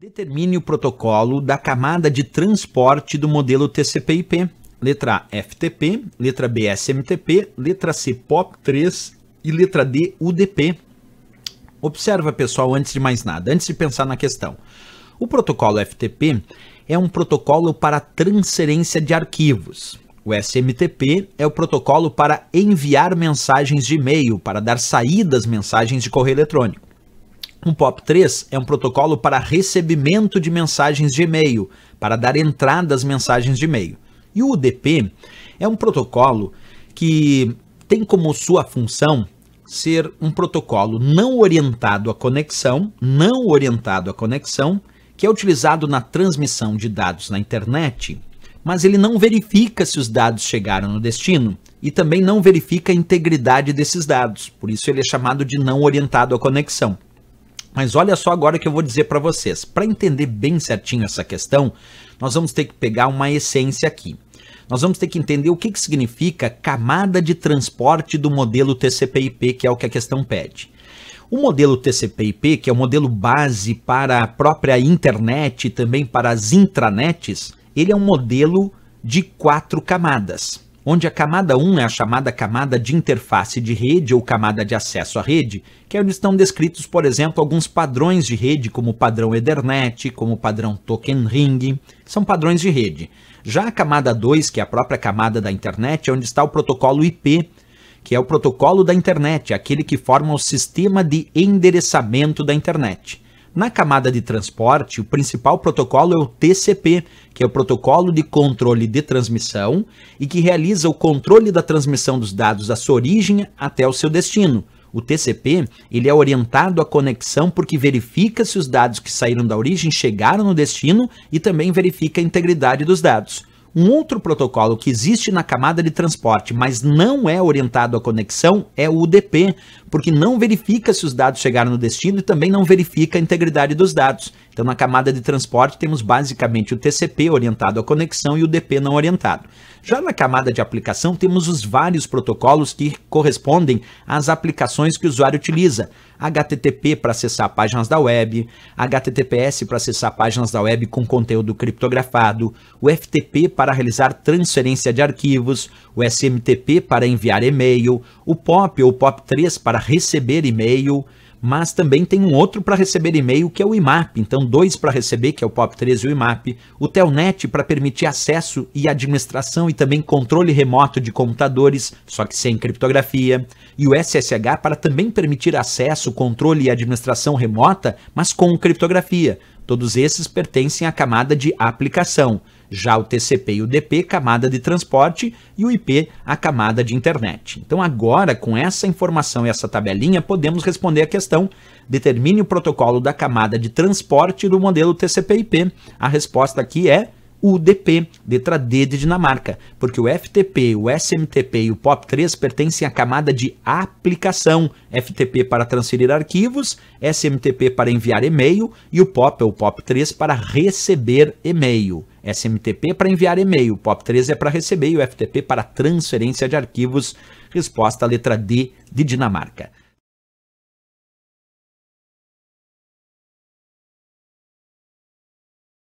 Determine o protocolo da camada de transporte do modelo TCP/IP. Letra A, FTP, letra B, SMTP, letra C, POP3 e letra D, UDP. Observa, pessoal, antes de mais nada, antes de pensar na questão. O protocolo FTP é um protocolo para transferência de arquivos. O SMTP é o protocolo para enviar mensagens de e-mail, para dar saída às mensagens de correio eletrônico. Um POP3 é um protocolo para recebimento de mensagens de e-mail, para dar entrada às mensagens de e-mail. E o UDP é um protocolo que tem como sua função ser um protocolo não orientado à conexão, não orientado à conexão, que é utilizado na transmissão de dados na internet, mas ele não verifica se os dados chegaram no destino e também não verifica a integridade desses dados. Por isso ele é chamado de não orientado à conexão. Mas olha só agora que eu vou dizer para vocês. Para entender bem certinho essa questão, nós vamos ter que pegar uma essência aqui. Nós vamos ter que entender o que, que significa camada de transporte do modelo TCP/IP, que é o que a questão pede. O modelo TCP/IP, que é o modelo base para a própria internet e também para as intranets, ele é um modelo de quatro camadas onde a camada 1 é a chamada camada de interface de rede ou camada de acesso à rede, que é onde estão descritos, por exemplo, alguns padrões de rede, como o padrão Ethernet, como o padrão Token Ring, são padrões de rede. Já a camada 2, que é a própria camada da internet, é onde está o protocolo IP, que é o protocolo da internet, aquele que forma o sistema de endereçamento da internet. Na camada de transporte, o principal protocolo é o TCP, que é o Protocolo de Controle de Transmissão, e que realiza o controle da transmissão dos dados da sua origem até o seu destino. O TCP ele é orientado à conexão porque verifica se os dados que saíram da origem chegaram no destino e também verifica a integridade dos dados. Um outro protocolo que existe na camada de transporte, mas não é orientado à conexão, é o UDP, porque não verifica se os dados chegaram no destino e também não verifica a integridade dos dados. Então, na camada de transporte, temos basicamente o TCP orientado à conexão e o UDP não orientado. Já na camada de aplicação, temos os vários protocolos que correspondem às aplicações que o usuário utiliza. HTTP para acessar páginas da web, HTTPS para acessar páginas da web com conteúdo criptografado, o FTP para para realizar transferência de arquivos, o SMTP para enviar e-mail, o POP ou POP3 para receber e-mail, mas também tem um outro para receber e-mail que é o IMAP, então dois para receber, que é o POP3 e o IMAP, o Telnet para permitir acesso e administração e também controle remoto de computadores, só que sem criptografia, e o SSH para também permitir acesso, controle e administração remota, mas com criptografia. Todos esses pertencem à camada de aplicação. Já o TCP e o DP, camada de transporte, e o IP, a camada de internet. Então, agora, com essa informação e essa tabelinha, podemos responder a questão: determine o protocolo da camada de transporte do modelo TCP/IP. A resposta aqui é UDP, letra D de Dinamarca, porque o FTP, o SMTP e o POP3 pertencem à camada de aplicação, FTP para transferir arquivos, SMTP para enviar e-mail e o POP é o POP3 para receber e-mail. SMTP para enviar e-mail, POP3 é para receber e o FTP para transferência de arquivos. Resposta letra D de Dinamarca.